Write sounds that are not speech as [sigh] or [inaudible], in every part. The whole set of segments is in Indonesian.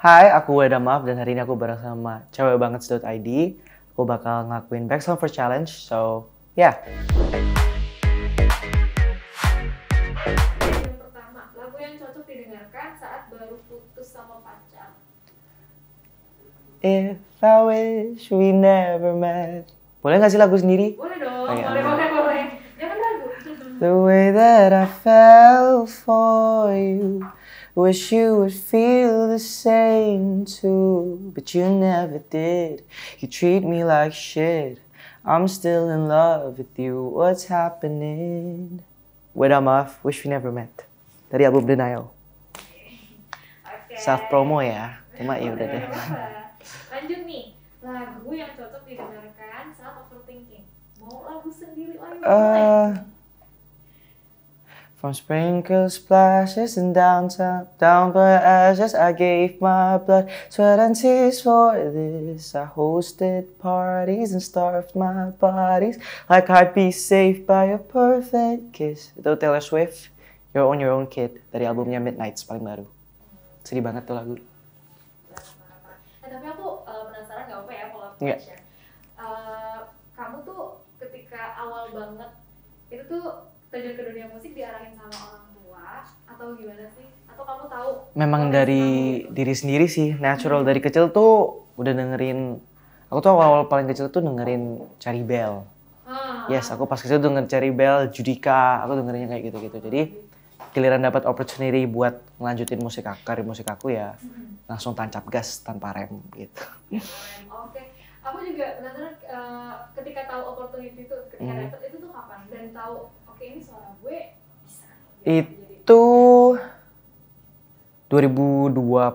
Hai, aku Weda Maaf dan hari ini aku bareng sama cewek banget ID. Aku bakal ngakuin back for challenge, so yeah. Pertama, lagu yang cocok didengarkan saat baru putus sama pacar. If I wish we never met. Boleh gak sih lagu sendiri? Boleh dong, oh, iya. boleh, boleh, boleh. Jangan lagu. The way that I fell for you. Wish you would feel the same too, but you never did. You treat me like shit. I'm still in love with you. What's happening? Wait, I'm off. Wish we never met. Dari album Denial. Okay. Self promo ya. Cuma ya udah deh. Lanjut nih, lagu yang cocok didengarkan saat overthinking. Mau lagu sendiri, oh uh, From sprinkles, splashes, and down, down by ashes, I gave my blood, sweat, and tears for this. I hosted parties and starved my bodies like I'd be saved by a perfect kiss. Itu Taylor Swift, You're On Your Own Kid, dari albumnya Midnight, paling baru. Sedih banget tuh lagu. Eh, tapi aku uh, penasaran gak apa ya follow-up question. Uh, kamu tuh ketika awal banget, itu tuh terjun ke dunia musik diarahin sama orang tua atau gimana sih? Atau kamu tahu? Memang dari gitu? diri sendiri sih, natural hmm. dari kecil tuh udah dengerin. Aku tuh awal-awal paling kecil tuh dengerin Cari Bell. Ah. Yes, aku pas kecil dengerin Cari Bell, Judika, aku dengerinnya kayak gitu-gitu. Jadi giliran dapat opportunity buat ngelanjutin musik aku, karir musik aku ya mm-hmm. langsung tancap gas tanpa rem gitu. Oke, okay. aku juga benar uh, eh, ketika tahu opportunity itu, ketika hmm. dapet itu tuh kapan dan tahu oke ini suara gue bisa. Itu 2021 iya.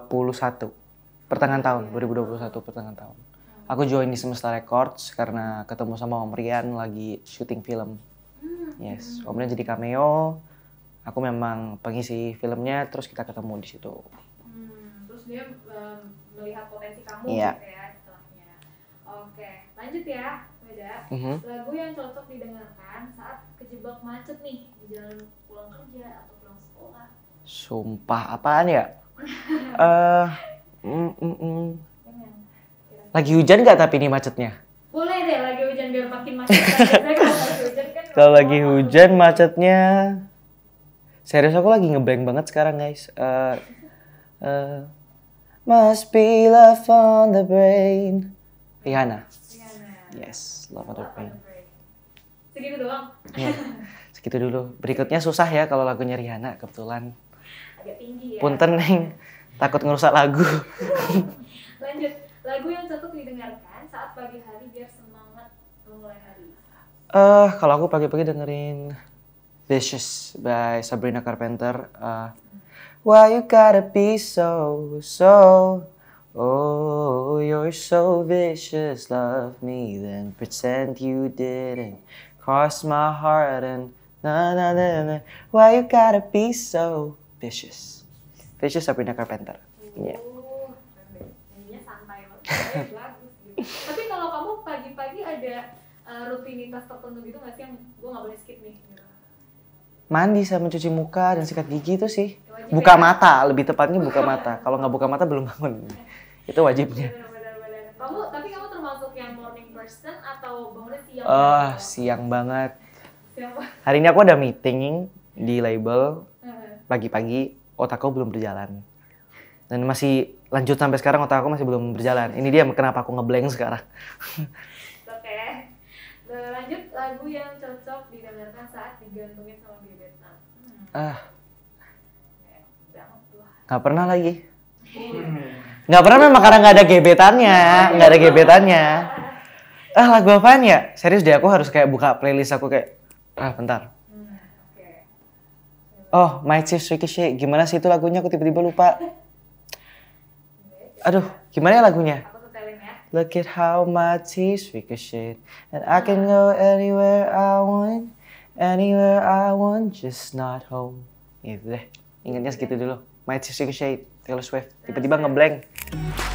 pertengahan tahun 2021 pertengahan tahun aku join di Semesta Records karena ketemu sama Om Rian lagi syuting film hmm, hmm, yes hmm. Om Rian jadi cameo aku memang pengisi filmnya terus kita ketemu di situ hmm, terus dia um, melihat potensi kamu yeah. gitu ya setelahnya oke lanjut ya Uh-huh. Lagu yang cocok didengarkan saat kejebak macet nih di jalan pulang kerja atau pulang sekolah. Sumpah apaan ya? [laughs] Eh, uh, mm, mm, mm. Lagi hujan nggak tapi ini macetnya? Boleh deh, lagi hujan biar makin macet. Kan. Kalau lagi hujan macetnya, serius aku lagi ngeblank banget sekarang guys. Uh, uh, must be love on the brain. Rihanna. Yes, love other pain. Segitu doang. Ya, segitu dulu. Berikutnya susah ya kalau lagunya Rihanna kebetulan. Agak tinggi ya. Punten neng, takut ngerusak lagu. [laughs] Lanjut, lagu yang cocok didengarkan saat pagi hari biar semangat memulai hari. Eh, uh, kalau aku pagi-pagi dengerin Vicious by Sabrina Carpenter. Uh, Why you gotta be so, so Oh, you're so vicious, love me then, pretend you didn't. Cross my heart and na na na na. Why you gotta be so vicious? Vicious Sabrina Carpenter. Iya. Yeah. [laughs] Tapi kalau kamu pagi-pagi ada uh, rutinitas tertentu gitu nggak sih yang gue nggak boleh skip nih? Gitu? mandi sama mencuci muka dan sikat gigi itu sih. Buka ya? mata, lebih tepatnya buka mata. Kalau nggak buka mata belum bangun. [laughs] Itu wajibnya. Kamu tapi kamu termasuk yang morning person atau bangunnya siang? Oh, siang banget. Hari ini aku ada meeting di label pagi-pagi. Otak aku belum berjalan. Dan masih lanjut sampai sekarang otak aku masih belum berjalan. Ini dia kenapa aku ngeblank sekarang. [laughs] Eh, lanjut lagu yang cocok didengarkan saat digantungin sama gebetan hmm. ah eh, nggak pernah lagi hmm. nggak pernah memang karena nggak ada gebetannya iya. nggak ada gebetannya ah lagu apaan ya serius deh aku harus kayak buka playlist aku kayak ah bentar hmm, Oh, My Chief tricky Shake. Gimana sih itu lagunya? Aku tiba-tiba lupa. Iya, iya. Aduh, gimana ya lagunya? Look at how my teeth ricochet. And I can go anywhere I want, anywhere I want, just not home. Gitu deh. Ingatnya segitu dulu. My teeth ricochet, Taylor Swift. Tiba-tiba ngeblank.